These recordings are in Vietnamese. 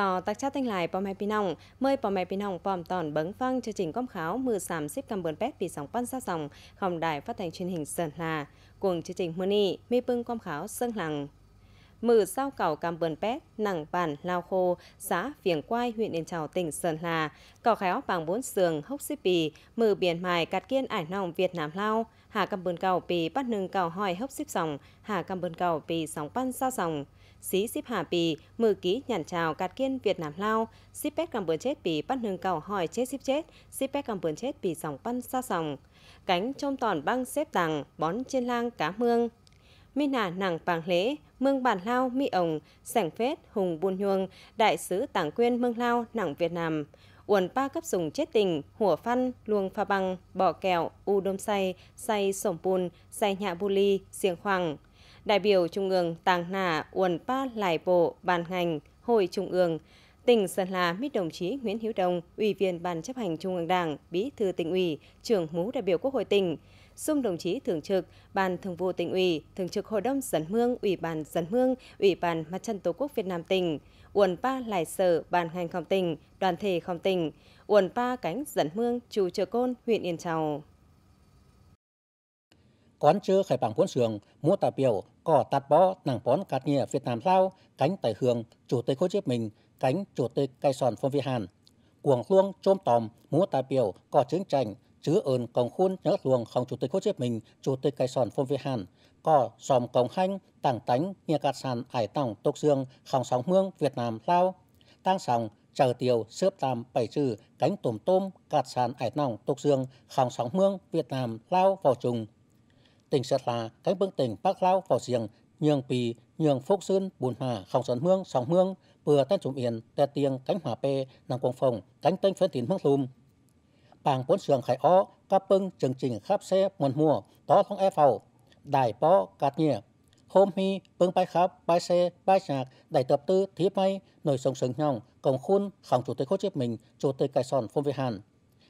do tác chát thanh lại bom hai pinong mời bom hai pinong bom tòn bấn phăng chương trình công kháo mưa sàm xếp cầm bờn pét vì sóng quan xa sòng hồng đài phát thanh truyền hình sơn hà cùng chương trình muni mê bưng công kháo sơn lằng mở sau cầu cam bờn pét nặng bản lao khô xã phiền quai huyện yên trào tỉnh sơn hà cầu khéo bằng bốn sườn hốc xí pì mở biển mài cát kiên ải nòng việt nam lao hà cam bờn cầu pì bắt nâng cầu hỏi hốc xíp sòng hà cam bờn cầu pì sóng pan xa sòng xí xíp hà bì, mừ ký nhàn chào cạt kiên Việt Nam lao, xíp bét cầm bướn chết bì bắt nương cầu hỏi chết xíp chết, xíp bét cầm bướn chết bì dòng băn xa sòng, cánh trông toàn băng xếp tàng, bón trên lang cá mương. Mi nà nàng bàng lễ, mương bản lao mi ổng, sảnh phết hùng buôn nhuông, đại sứ tảng quyên mương lao nặng Việt Nam uẩn ba cấp dùng chết tình, hùa phân, luồng pha băng, bỏ kẹo, u đôm say, say sổng bùn, say nhạ bu ly, xiềng khoảng, đại biểu Trung ương Tàng Nà uồn Pa lài Bộ Ban ngành Hội Trung ương, tỉnh Sơn La mít đồng chí Nguyễn Hiếu Đông, Ủy viên Ban chấp hành Trung ương Đảng, Bí thư tỉnh ủy, trưởng mú đại biểu Quốc hội tỉnh, xung đồng chí thường trực Ban thường vụ tỉnh ủy, thường trực Hội đồng dân mương Ủy ban dân mương Ủy ban Mặt trận Tổ quốc Việt Nam tỉnh, uồn Pa lài Sở Ban ngành không tỉnh, đoàn thể không tỉnh, uồn Pa cánh dân mương chủ trợ côn huyện Yên Chào. Quán chưa khai bảng cuốn sường, mua tà biểu, có tạt bó nàng bón cát nhìa Việt Nam lao cánh tại hương chủ tịch Hồ Chí Minh cánh chủ tịch cây sòn phong vi hàn cuồng luông chôm tòm múa tài biểu có chiến tranh chứa ơn còng khuôn nhớ luồng không chủ tịch Hồ Chí Minh chủ tịch cây sòn phong vi hàn có sòm còng hanh tảng tánh nhìa cát sàn ải tòng tốc dương không sóng hương Việt Nam lao tăng sòng chờ tiêu xếp tam bảy trừ cánh tôm tôm cát sàn ải nòng tục dương khòng sóng hương Việt Nam lao vào trùng tỉnh Sơn La, các bương tỉnh Bắc Lao vào riêng, nhường Pì, nhường Phúc Sơn, Bùn Hà, Khóng Sơn Hương, Sóng Hương, bừa tên Trung Yên, Tè Tiên, Cánh Hòa Pê, Nàng Quang Phòng, Cánh Tên Phế Tín Hương Lùm. Bàng bốn sườn khải ó, các bưng chương trình khắp xe muôn mùa, tó không e phào, đài bó cạt nhẹ. Hôm hi, bưng bài khắp, bài xe, bài nhạc, đài tập tư, thí may, nổi sông sừng nhong cổng khuôn, khổng chủ tịch Hồ Chí Minh, chủ tịch cài Sòn Phong Vĩ Hàn.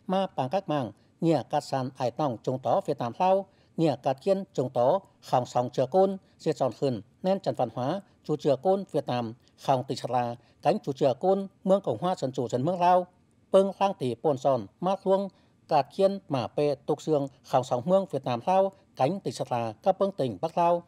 Ma bàng các mảng, nhẹ cát sàn ải tòng trùng tó Việt Nam Lao, nghĩa cát kiên trùng tố khòng sòng chừa côn diệt tròn khẩn nên trần văn hóa chủ chừa côn việt nam khòng tịch sạt là cánh chủ chừa côn mương cổng hoa trần chủ trần mương lao pưng lang tỷ pồn sòn mát luông cát kiên mà pê tục sương khòng sòng mương việt nam lao cánh tịch sạt là các pưng tỉnh bắc lao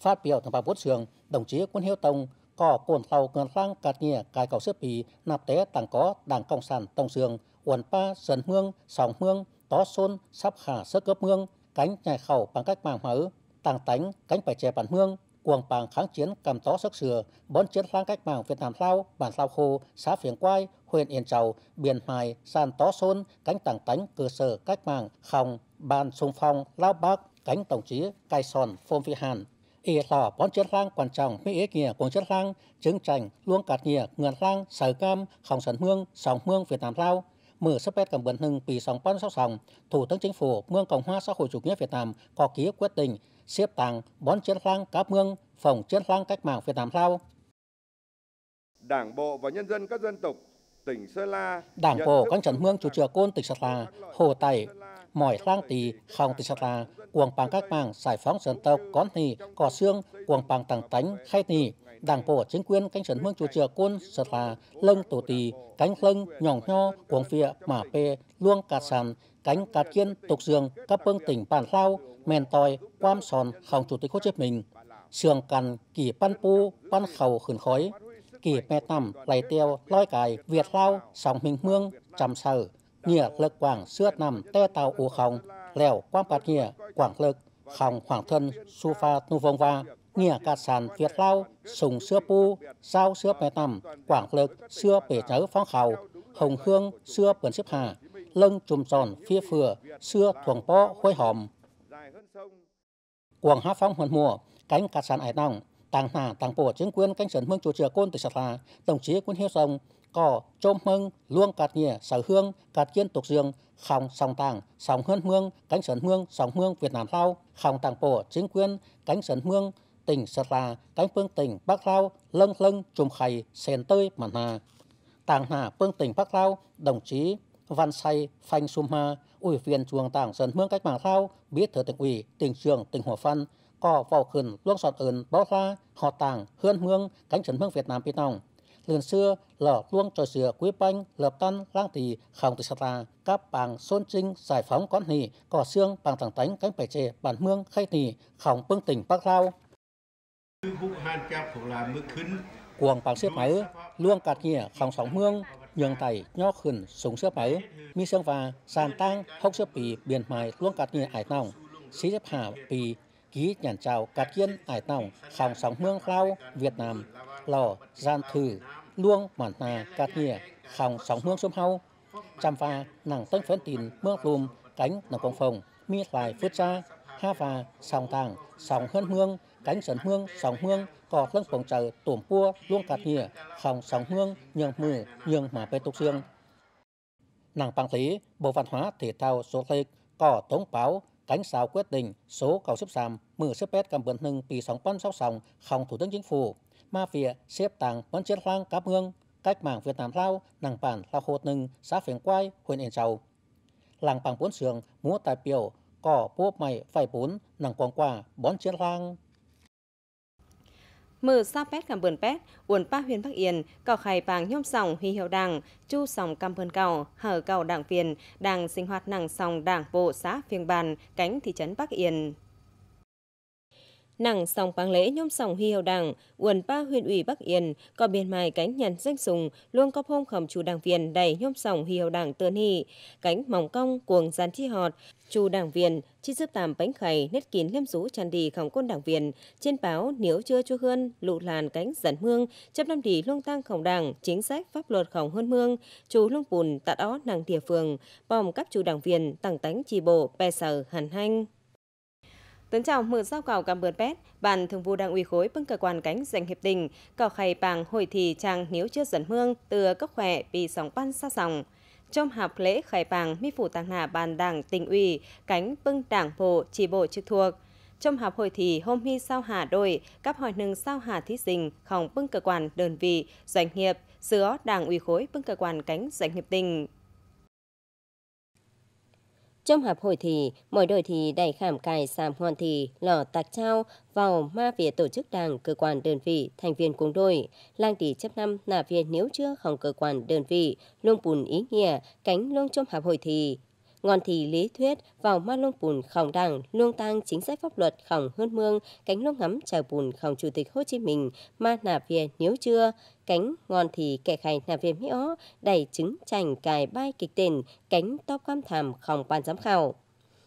phát biểu tại bà bút sường đồng chí quân hiếu tông có cồn tàu gần lang cát nhẹ cài cầu xếp bì nạp té tặng có đảng cộng sản tổng sường uẩn pa dần mương sòng mương tó xôn sắp khả sơ cấp mương cánh nhảy khẩu bằng cách mạng mở, tàng tánh cánh phải chè bản hương, cuồng bằng kháng chiến cầm tó sức sửa, bón chiến thắng cách mạng Việt Nam Lao, bản Lao Khô, xã Phiền Quai, huyện Yên châu Biển Hải, San Tó sôn cánh tàng tánh cơ sở cách mạng Khòng, bàn sung Phong, Lao Bắc, cánh tổng chí Cai Sòn, Phôm phi Hàn. ý lò bón chiến lang quan trọng mỹ ý nghĩa của chiến lang, chứng trành, luôn cạt nghĩa, ngườn lang, sở cam, khòng sản hương, sòng hương Việt Nam Lao, mở hưng pì pân มือสเปซกับเบือนหนึ่งปี2022 Thủ tướng Chính phủ Mương Cộng hòa xã hội chủ nghĩa Việt Nam có ký quyết định xếp tặng bón chiến lăng các mương phòng chiến lăng cách mạng Việt Nam Lào. Đảng bộ và nhân dân các dân tộc tỉnh Sơn La Đảng bộ các trấn mương chủ trừa côn tỉnh Sơn La, Hồ Tẩy, Mỏi Lang Tì, Khòng tỉnh Sơn La, Cuồng Pàng các Mạng, Giải phóng dân tộc, Cón thì có Xương, Cuồng Pàng Tàng Tánh, Khai thì đảng bộ chính quyền cánh sân mương chủ chữa quân sật là lông tổ tì cánh lông nhỏng nho quảng phịa mả pê luông cà sàn cánh cà kiên tục dường các phương tỉnh bản lao mèn tòi quam sòn hòng chủ tịch hồ chí minh sườn cằn kỳ pan pu pan khẩu khẩn khói kỳ mẹ tầm lầy tiêu loi cài việt lao sòng hình mương chằm sở nghĩa lực quảng xưa nằm te tàu ủ khòng lèo quang bạt nghĩa quảng lực khòng hoàng thân su pha nu vong va nghĩa cả sản Việt Lao, sùng xưa pu, sao xưa bè tầm, quảng lực, xưa bể nhớ phong khảo, hồng hương, xưa bẩn xếp hà, lân chùm tròn, phía phừa, xưa thuồng po, khôi hòm. Quảng hát phong huần mùa, cánh cả sản ải nòng, tàng hà tàng bổ chính quyền cánh sấn hương chùa trìa côn từ sạt hà, đồng chí quân hiếu sông, cỏ, trôm mưng, luông cạt nhẹ, sở hương, cạt kiên tục dương, khòng sòng tàng, sòng hơn hương cánh sấn hương sòng hương Việt Nam Lao, khòng tàng bổ chính quyền, cánh sấn hương tỉnh Sơn La, cánh phương tỉnh Bắc Lao, lân lân trùm khay, sen tơi mạn hà. Tàng hà phương tỉnh Bắc Lao, đồng chí Văn Say Phanh Sum Ha, ủy viên chuồng tảng Dân Hương Cách Mạng Lao, biết thừa tỉnh ủy, tỉnh trường tỉnh Hòa Phan, có vào khẩn luôn sọt ơn báo ra, họ tàng, hương hương, cánh trấn hương Việt Nam Pít Nòng. Lần xưa, lở luông trò sửa quý banh, lợp tan, lang tỳ, khổng tịch sát ra, các bàng xôn trinh, giải phóng con hì, cỏ xương, bằng thẳng tánh, cánh bẻ trề, bản mương, khay tỳ, khổng phương tỉnh Bắc Lao, Cuồng bằng xếp máy, luông cạt nhẹ khóng sóng hương, nhường tẩy nho khẩn súng xếp máy, mi xương và sàn tang hốc xếp bì biển mài luông cạt nhẹ ải nòng, xí xếp hạ bì ký nhàn trào cạt kiên ải nòng khóng sóng hương lao Việt Nam, lò gian thử luông mản nà cạt nhẹ khóng sóng hương xôm hau, chăm và nàng tân phấn tín mương lùm cánh nàng công phòng mi lại phước cha ha và sòng tàng sòng hơn hương cánh sơn hương, sóng hương, có lưng phòng trợ tổm cua, luôn cạt nhìa, không sóng hương, nhường mười, nhường mà bê tục xương. Nàng bằng lý, Bộ Văn hóa Thể thao số lịch, có tống báo, cánh sao quyết định số cầu xếp sàm, mười xếp bét cầm bẩn hưng vì sóng bắn sóc sòng, không thủ tướng chính phủ, ma phía xếp tàng bắn chiến hoang cáp hương, cách mạng Việt Nam Lao, nàng bản Lao hồ Nưng, xã Phiền Quai, huyện Yên Châu. Làng bằng bốn sường, múa tài biểu, cỏ bố mày phải bốn, nàng quảng quả, bón chiến lang, mở sa pét cảm bơn pét, uốn pa huyền bắc yên, cào khay vàng nhôm sòng huy hiệu đảng, chu sòng cam bơn cầu, hở cầu đảng viên, đảng sinh hoạt nàng sòng đảng bộ xã phiên bàn, cánh thị trấn Bắc Yên nàng sòng páng lễ nhóm sòng huy hiệu đảng, uẩn ba huyện ủy Bắc Yên, có biên mài cánh nhàn danh sùng, luôn có phong khẩm chủ đảng viên đầy nhóm sòng huy hiệu đảng tơn hy, cánh mỏng cong cuồng gian thi họt, chủ đảng viên, chi giúp tạm bánh khẩy nét kín liêm rú tràn đi khổng côn đảng viên, trên báo nếu chưa chưa hơn, lụ làn cánh dẫn mương, chấp năm đi luôn tăng khổng đảng, chính sách pháp luật khổng hơn mương, chủ luôn bùn tạ đó nàng địa phường, bòm các chủ đảng viên, tặng tánh chi bộ, bè sở hàn hanh. Tấn chào mở giao cào cảm bơn pet, bàn thường vụ đảng ủy khối bưng cơ quan cánh giành hiệp đình, cào khay bàng hồi thì trang nếu chưa dẫn hương, từ cấp khỏe vì sóng băn xa sòng. Trong hạp lễ khai bàng mi phủ tàng hạ bàn đảng tỉnh ủy, cánh bưng đảng bộ, chỉ bộ trực thuộc. Trong họp hội thì hôm hi sao hà đôi, cấp hỏi nâng sao hà thí sinh, không bưng cơ quan đơn vị, doanh nghiệp, giữa đảng ủy khối bưng cơ quan cánh doanh nghiệp tỉnh. Trong hạp hội thì, mỗi đội thì đẩy khảm cài sàm hoàn thì, lò tạc trao vào ma việc tổ chức đảng, cơ quan đơn vị, thành viên cùng đội. Lang tỷ chấp năm là viên nếu chưa không cơ quan đơn vị, luôn bùn ý nghĩa, cánh luôn trong hạp hội thì, ngon thì lý thuyết vào ma lông bùn khổng đảng luông tăng chính sách pháp luật khổng hơn mương cánh lông ngắm trời bùn khổng chủ tịch Hồ Chí Minh ma nà việt nếu chưa cánh ngon thì kẻ khai nà việt mỹ ó đầy trứng chành cài bay kịch tên cánh top cam thảm khổng quan giám khảo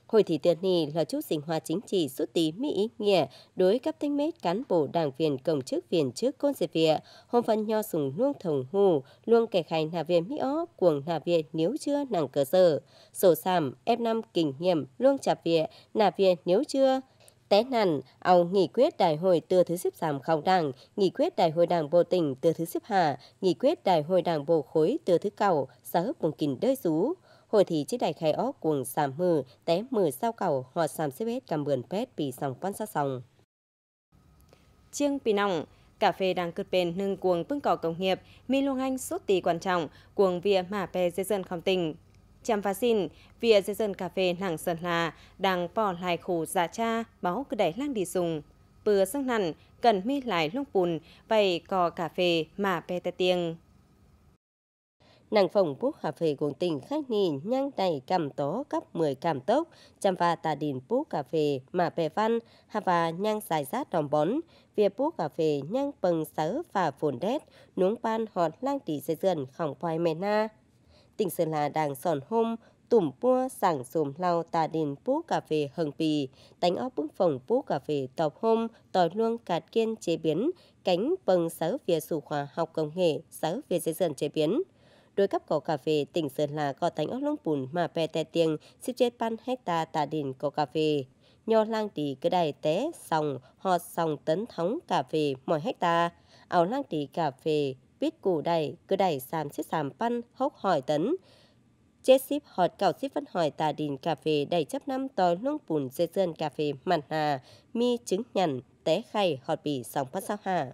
Hội thị tuyệt nì là chút sinh hoạt chính trị xuất tí mỹ ý nghĩa đối cấp thanh mết cán bộ đảng viên công chức viên chức côn dịp vịa, hôm phân nho sùng luông thồng hù, luôn kẻ khai nà viện mỹ ó, cuồng nà viện nếu chưa nàng cơ sở. Sổ sảm, F5 kinh nghiệm, luông chạp vịa, nà viện nếu chưa, Té nản, ông nghị quyết đại hội từ thứ xếp giảm khảo đảng, nghị quyết đại hội đảng bộ tỉnh từ thứ xếp hạ, nghị quyết đại hội đảng bộ khối từ thứ cầu, xã hấp vùng kinh đơi rú hồi thì chiếc đài khai óc cuồng sàm mừ té mừ sao cầu họ sàm xếp hết cầm bườn pet vì dòng quan sát sòng chiêng pì nòng cà phê đang cướp bền nâng cuồng bưng cỏ công nghiệp mi luông anh suốt tỷ quan trọng cuồng vía mà pe dây dân không tình chăm phá xin vía dây dân cà phê nàng sơn là đang bỏ lại khổ giả dạ cha báo cứ đẩy lang đi sùng bừa sang nằn cần mi lại lông bùn vầy cò cà phê mà pe tay tiếng nàng phòng phúc hợp phê quận tỉnh khách nì nhang đầy cầm tố cấp 10 cảm tốc chăm và tà đình phúc cà phê mà bè văn hà và nhang dài sát đồng bón việc phúc cà phê nhang bần sớ và phồn đét nuống pan hòn lang tỷ xây dần khổng khoai mê na tỉnh sơn la đang sòn hôm tủm pua sảng sùm lau tà đình pú cà phê hừng pì tánh óc bưng phòng pú cà phê tộc hôm tỏi luông cạt kiên chế biến cánh bần sớ việc sủ khoa học công nghệ sớ việc dây dần chế biến đôi cấp có cà phê tỉnh Sơn La có thánh ốc lông bùn mà bè tè tiền xếp chết ban hecta tà đỉnh có cà phê. Nho lang tì cứ đài té sòng họ sòng tấn thống cà phê mỗi hecta. áo lang tì cà phê biết củ đầy cứ đẩy xàm xếp xàm pan hốc hỏi tấn. Chết ship họt cảo xếp vẫn hỏi tà đình cà phê đầy chấp năm tòi lông bùn dê dơn cà phê mặn hà, mi trứng nhằn, té khay họt bỉ sòng phát sao hà.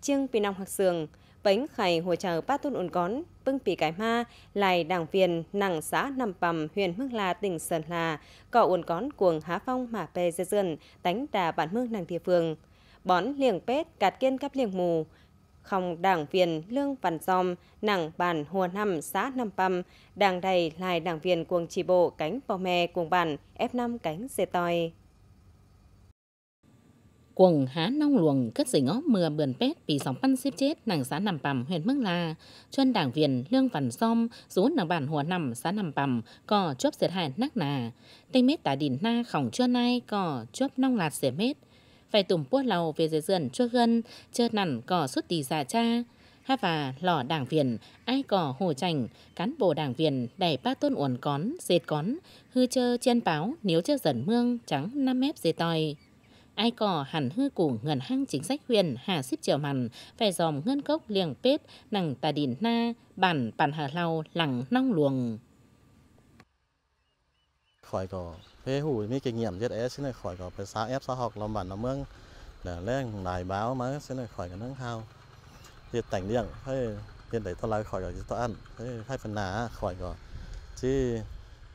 Chương Pì Nòng Hạc Sường bánh khải hồ chờ ba thôn ổn cón, bưng pì cái ma, lại đảng viên, nặng xã nằm bầm, huyện Mương La, tỉnh Sơn La, cọ ổn cón cuồng há phong mà pê dê dườn, tánh đà bản mương nàng địa phương. Bón liềng pết, cạt kiên cắp liềng mù, không đảng viên lương văn dòm nàng bản hùa năm xã năm păm đảng đầy lại đảng viên cuồng chỉ bộ cánh bò mè cuồng bản ép năm cánh dê tòi quần há nông luồng cất dỉ ngó mưa bườn pét vì dòng pan xếp chết nàng xã nằm pầm huyện mức la chân đảng viên lương văn xóm rú nàng bản hùa nằm xã nằm pầm cò chốt diệt hại nắc nà tây mết tả đỉnh na khổng chưa nay cò chốt nông lạt xẻ mết phải tùm buốt lầu về dưới dườn chua gân chơ nằn cò suốt tì già dạ cha ha và lò đảng viên ai cỏ hồ chành cán bộ đảng viên đẩy ba tôn uồn cón dệt cón hư chơ chen báo nếu chơ dần mương trắng năm mép dệt tòi ai cỏ hẳn hư củ ngân hang chính sách huyền hà xíp chiều mặn phải dòm ngân cốc liền pết nằng tà đìn na bản bản hà lau lằng nong luồng khỏi cỏ phê hủ mấy kinh nghiệm rất é xin này khỏi cỏ phải xã ép xã học làm bản nó mương để lên đài báo mà xin này khỏi cái nâng hao thì tảnh điện thế hiện đấy tôi lại khỏi cỏ tôi ăn thế hai phần nà khỏi cỏ chứ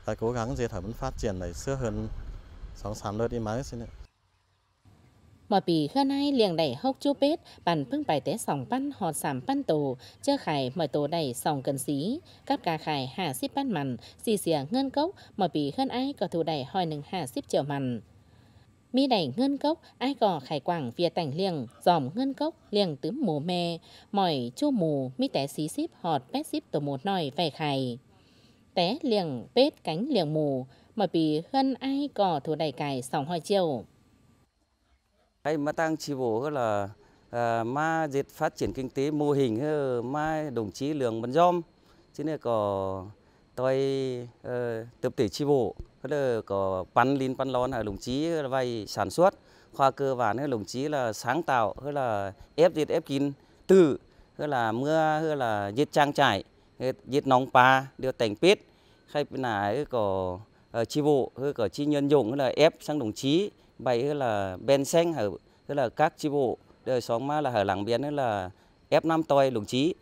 phải cố gắng dệt thở muốn phát triển này xưa hơn sáu sám lướt đi máy xin này mà bì hơn ai liền đẩy hốc chú bết, bàn phương bài tế sòng băn hòn sảm băn tổ, chơ khải mở tổ đẩy sòng cần xí. Các cà khải hạ xíp băn mặn, xì xìa ngân cốc, mà bì hơn ai có thủ đẩy hỏi nâng hạ xíp trở mặn. Mi đẩy ngân cốc, ai cỏ khải quảng vía tảnh liền, dòm ngân cốc, liền tứ mù mê, mỏi chu mù, mi té xíp họt bét xíp tổ một nòi vẻ khải. Té liền bết cánh liền mù, mà bì hơn ai cỏ thủ đẩy cài sòng hỏi chiều hay mà tăng chi bộ là à, mà dịch phát triển kinh tế mô hình mà đồng chí lường bắn dom chứ này có tôi uh, ờ, tập thể chi bộ là có bắn lên bắn lon là đồng chí vay sản xuất khoa cơ bản đồng chí là sáng tạo hay là ép diệt ép kín từ hay là mưa hay là diệt trang trải diệt nóng pa đều tành pết hay là có ờ, chi bộ hay có chi nhân dụng là ép sang đồng chí bảy là bên xanh ở tức là các chi bộ đời xóm mà là ở làng biển là ép năm tôi đồng chí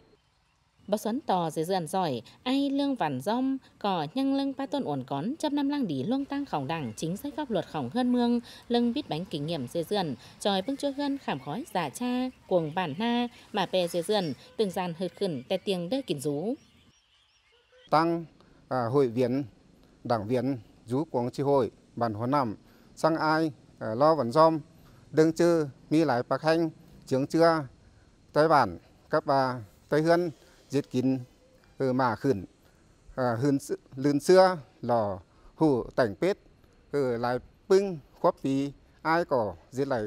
bà xoắn tò dưới dần giỏi ai lương vản rong cỏ nhăng lưng ba tôn ổn cón trăm năm lang đi luông tăng khổng đảng chính sách pháp luật khổng hơn mương lưng biết bánh kinh nghiệm dưới dần tròi bưng chưa hơn khảm khói giả cha cuồng bản na mà bè dưới dần từng gian hượt khẩn tè tiếng đơ kín rú tăng à, hội viên đảng viên rú quang tri hội bản hóa nằm sang ai Ờ, lo vẫn dom đừng chư mi lại bạc hành chứng chưa tới bản các bà tới hơn diệt kín ừ mà khẩn à, ờ, hươn lươn xưa lò hủ tảnh pết ừ lại pưng khóp phí ai có diệt lại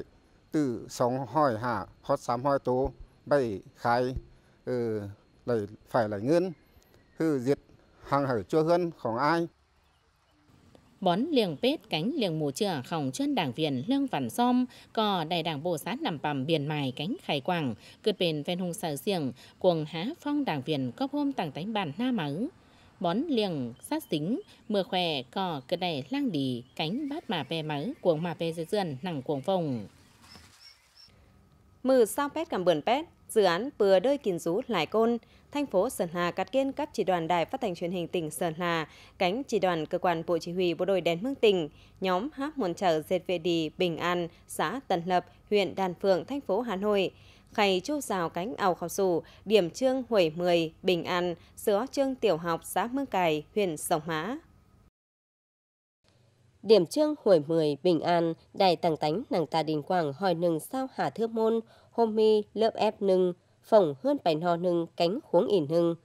từ sống hỏi hạ hót sám hỏi tố bảy khai ừ lại phải lại ngân hư diệt hàng chưa hơn khoảng ai bón liền pết cánh liền mù trưởng khổng chân đảng viên lương văn xóm cò đại đảng bộ sát nằm bằm biển mài cánh khai quảng cướp bền ven hùng sở giềng cuồng há phong đảng viên có hôm tàng tánh bản na máu bón liền sát tính mưa khỏe cò cướp đẻ lang đì cánh bát mà về máu cuồng mà về dưới dườn nặng cuồng phồng mừ sao pét cầm bườn pét Dự án vừa đôi kìn rú lại Côn, thành phố Sơn Hà cắt kiên cấp chỉ đoàn đài phát thanh truyền hình tỉnh Sơn Hà, cánh chỉ đoàn cơ quan bộ chỉ huy bộ đội đèn mương tỉnh, nhóm hát muôn trở dệt vệ đi Bình An, xã Tân Lập, huyện Đan Phượng, thành phố Hà Nội. Khay chu rào cánh ảo khảo sủ, điểm trương huổi 10, Bình An, sữa trương tiểu học xã Mương cài huyện Sông Mã. Điểm trương huổi 10, Bình An, đài tàng tánh nàng ta đình quảng hỏi nừng sao Hà Thưa Môn, hôm mi lớp ép nưng, phỏng hơn bánh ho nưng cánh khuống ỉn hưng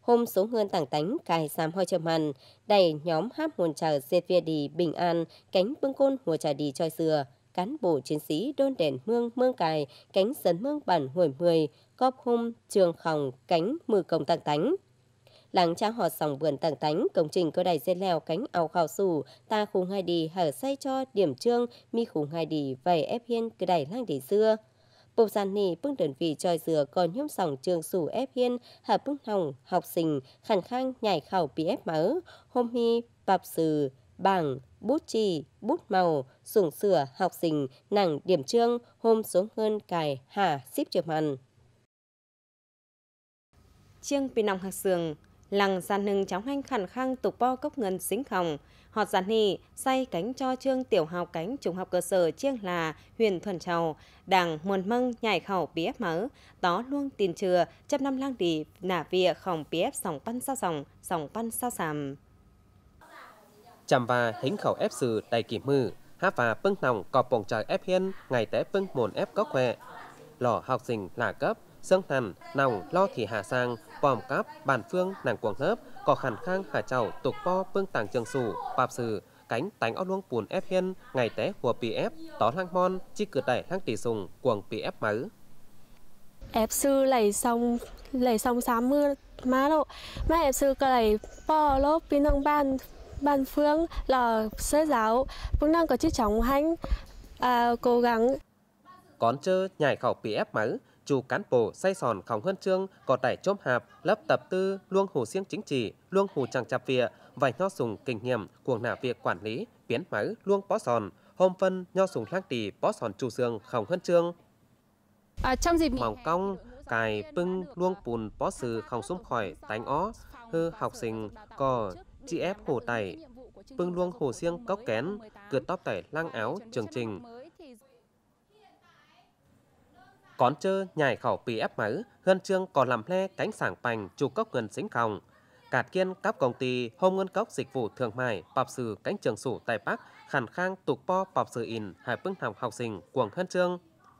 Hôm số hơn tảng tánh cài xám hoi trầm hàn, đầy nhóm hát hồn chờ dệt via đi bình an, cánh bưng côn hùa trà đi choi dừa. Cán bộ chiến sĩ đôn đèn mương mương cài, cánh sấn mương bản hồi mười, cóp hôm trường khòng cánh mừ công tảng tánh làng trang họ sòng vườn tảng tánh công trình cơ đài dây leo cánh ao khảo sủ ta khu hai đi hở say cho điểm trương mi khu hai đi vầy ép hiên cơ đài lang đi xưa bộ giàn nỉ bưng đơn vị tròi dừa còn nhóm sòng trường sủ ép hiên, hạ bưng hồng học sinh, khẳng khang nhảy khảo bị ép máu, hôm hi, bạp sừ, bảng, bút chì, bút màu, sủng sửa, học sinh, nặng điểm trương, hôm xuống hơn cài, hạ, ship trường màn. Chiêng bên nòng hạc sường, lằng gian hưng chóng hanh khẳng khang tục po cốc ngân xính khòng họt giản hì say cánh cho trương tiểu học cánh trung học cơ sở chiêng là huyền thuần trầu đảng muôn măng nhảy khẩu bf mớ tó luông tiền chừa trăm năm lang đi nả vịa khòng bf sòng pan sao sòng sòng pan sao sàm chằm và hính khẩu ép sử đầy kỷ mư há và pưng nòng cọp bồng trời ép hiên ngày té pưng mồn ép cốc huệ lò học sinh là cấp Sơn Thành, Nòng, Lo Thị Hà Sang, Pòm Cáp, Bàn Phương, Nàng Quảng Hớp, Cỏ Khản Khang, Hà Chảo, Tục Po, Phương Tàng Trường Sủ, Bạp Sử, Cánh, Tánh Áo Luông Pùn Ép Hiên, Ngày Té Hùa Pì Ép, Tó Lang Mon, Chi Cử Đẩy Lang Tỷ Sùng, Quảng Pì Ép Máu. Ép sư lầy xong, lầy xong sám mưa, má lộ, má ép sư cơ lầy po lốp pin nông ban, ban phương là sơ giáo, phương năng có chiếc chóng hánh, à, cố gắng. Con chơ nhảy khẩu pì ép máu, chủ cán bộ say sòn khóng huân chương có tải chôm hạp lớp tập tư luông hồ siêng chính trị luông hồ chẳng chạp vịa vài nho sùng kinh nghiệm cuồng nạ việc quản lý biến máu luông bó sòn hôm phân nho sùng lang tỷ bó sòn chủ sương khóng huân chương à, trong dịp mỏng cong cài pưng luông à, bùn bó sự không xung khỏi tánh ó hư học sinh cò chị ép hồ tẩy pưng luông hồ siêng cốc kén cửa tóc tẩy lang áo trường trình còn chơ nhảy khẩu pì ép máy, hươn trương còn làm le cánh sảng bành chủ cốc ngân xính khòng. Cạt kiên các công ty hôm ngân cốc dịch vụ thương mại bạp sử cánh trường sủ tại Bắc khẳng khang tục po bạp sử in hai bưng học học sinh quần hươn trương.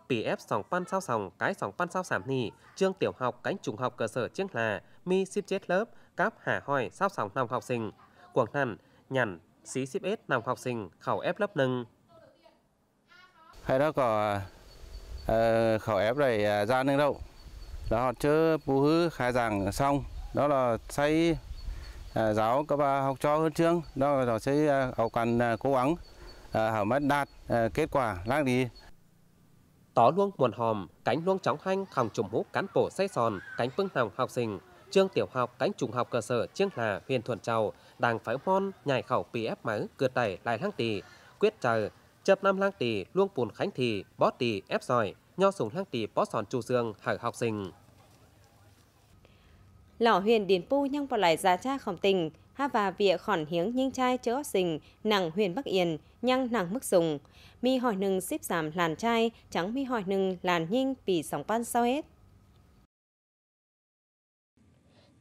Pì ép sòng pan sao sòng cái sòng pan sao sảm nì, trương tiểu học cánh trung học cơ sở chiếc là, mi ship chết lớp, cáp hà hỏi sao sòng nòng học sinh. quần nằn, nhằn, xí ship ết nòng học sinh khẩu ép lớp nâng. Hay đó có Ờ, khẩu ép này à, ra nâng đậu đó họ chưa bù hứ khai giảng xong đó là xây uh, à, giáo các bà học cho hơn trương, đó là họ xây học cần cố gắng à, họ mới đạt kết quả lang đi Tỏ luôn muôn hòm, cánh luông chóng hanh khòng trùm hút cán bộ xây sòn, cánh phương hồng học sinh, trường tiểu học cánh trung học cơ sở trương Hà, huyện Thuần Châu, đang phải mon nhảy khẩu PF máy cửa tẩy lại hăng tì, quyết chờ chập nam lang tỷ luông bùn khánh thị bó tỷ ép sỏi nho sùng lang tỷ bó sòn chu dương hải học sinh lỏ huyền điền pu nhang vào lại già cha khổng tình ha và vịa khỏn hiếng nhanh trai chớ sình nàng huyền bắc yên nhăng nàng mức dùng mi hỏi nừng xếp giảm làn trai trắng mi hỏi nừng làn nhinh vì sóng pan sao hết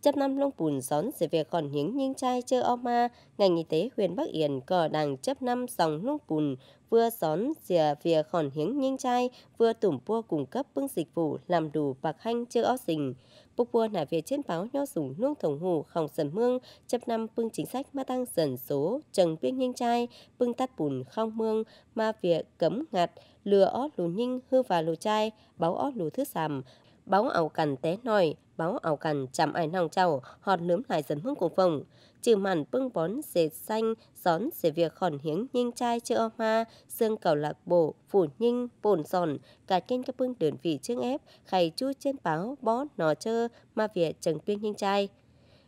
Chấp năm lông bùn gión về việc còn hiếng nhưng trai chơ o ma, ngành y tế huyện Bắc Yên cờ đảng chấp năm dòng lông bùn vừa gión dìa về còn hiếng nhưng trai vừa tủm pua cung cấp bưng dịch vụ làm đủ bạc hanh chơ o xình Bục pua nả về trên báo nho dùng lông thổng hủ khổng dần mương chấp năm bưng chính sách ma tăng dần số trần biên nhưng trai bưng tắt bùn không mương ma việc cấm ngặt lừa ót lù nhinh hư và lù trai báo ót lù thứ sàm báo ảo cằn té nòi, báo ảo cằn chạm ai nòng chào, họt nướm lại dần hương cổ phòng. Trừ màn bưng bón dệt xanh, gión dệt việc khòn hiếng nhinh trai chữ o ma, xương cầu lạc bộ, phủ nhinh, bồn giòn, cả kênh các bưng đơn vị chương ép, khay chu trên báo, bó, nò chơ, ma việt trần tuyên nhinh trai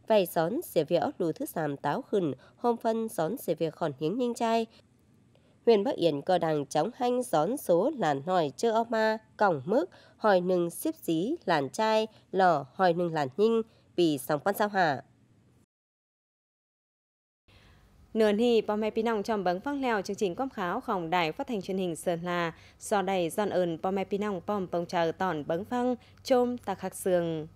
vài xón sẽ việc lù thứ sàm táo khẩn, hôm phân xón sẽ việc khòn hiếng nhanh trai, huyện Bắc Yên có đàng chống hanh gión số làn hỏi chơ o ma, cổng mức, hỏi nừng xếp dí, làn trai, lò, hỏi nừng làn nhinh, vì sóng quan sao hạ. Nửa nì bom mẹ pinong trong bấn phát leo chương trình quảng kháo khổng đài phát thanh truyền hình Sơn La, do đầy giòn ơn bom mẹ pinong bom bông trờ tòn bấn phăng, chôm ta khắc sương.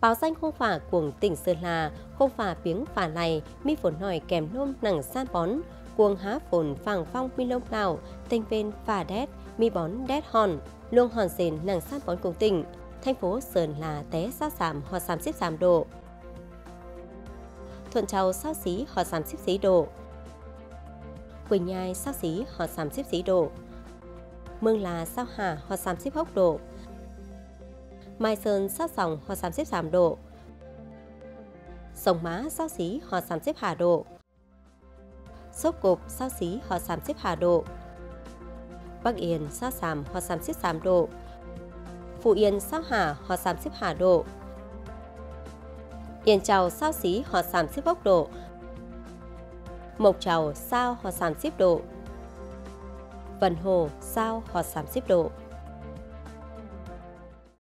Báo danh khô phả của tỉnh Sơn La, khô phả biếng phả lầy, mi phồn hỏi kèm nôm nặng san bón, cuồng há phồn phàng phong mi lông lào, tinh bên phả đét, mi bón đét hòn, luông hòn sền nặng san bón cùng tỉnh, thành phố Sơn La té sát giảm hoặc giảm xếp giảm độ. Thuận Châu sát xí hoặc giảm xếp xí độ. Quỳnh Nhai sát xí hoặc giảm xếp xí độ. Mương là sao hà hoặc giảm xếp hốc độ. Mai Sơn sát sòng Hoa Sám xếp Sàm Độ, Sông Má sát xí Hoa Sám xếp Hà Độ, Sốc Cộp sát xí Hoa Sám xếp Hà Độ, Bắc Yên sát Sàm Hoa Sám xếp Sàm Độ, phụ Yên sát Hà Hoa Sám xếp Hà Độ, Yên Trào sát xí Hoa Sám xếp Bốc Độ, Mộc Trào sao Hoa Sám xếp Độ, Vân Hồ sao Hoa Sám xếp Độ.